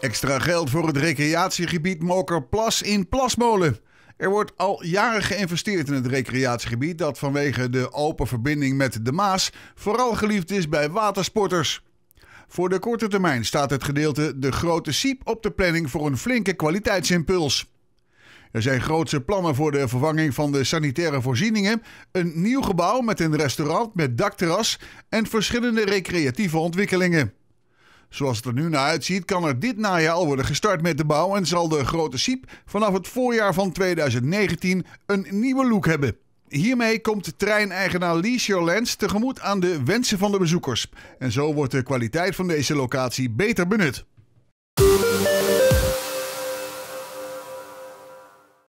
Extra geld voor het recreatiegebied Mokerplas in Plasmolen. Er wordt al jaren geïnvesteerd in het recreatiegebied dat vanwege de open verbinding met de Maas vooral geliefd is bij watersporters. Voor de korte termijn staat het gedeelte de Grote Siep op de planning voor een flinke kwaliteitsimpuls. Er zijn grootse plannen voor de vervanging van de sanitaire voorzieningen, een nieuw gebouw met een restaurant met dakterras en verschillende recreatieve ontwikkelingen. Zoals het er nu naar uitziet, kan er dit najaar al worden gestart met de bouw en zal de grote Siep vanaf het voorjaar van 2019 een nieuwe look hebben. Hiermee komt treineigenaar Lens tegemoet aan de wensen van de bezoekers. En zo wordt de kwaliteit van deze locatie beter benut.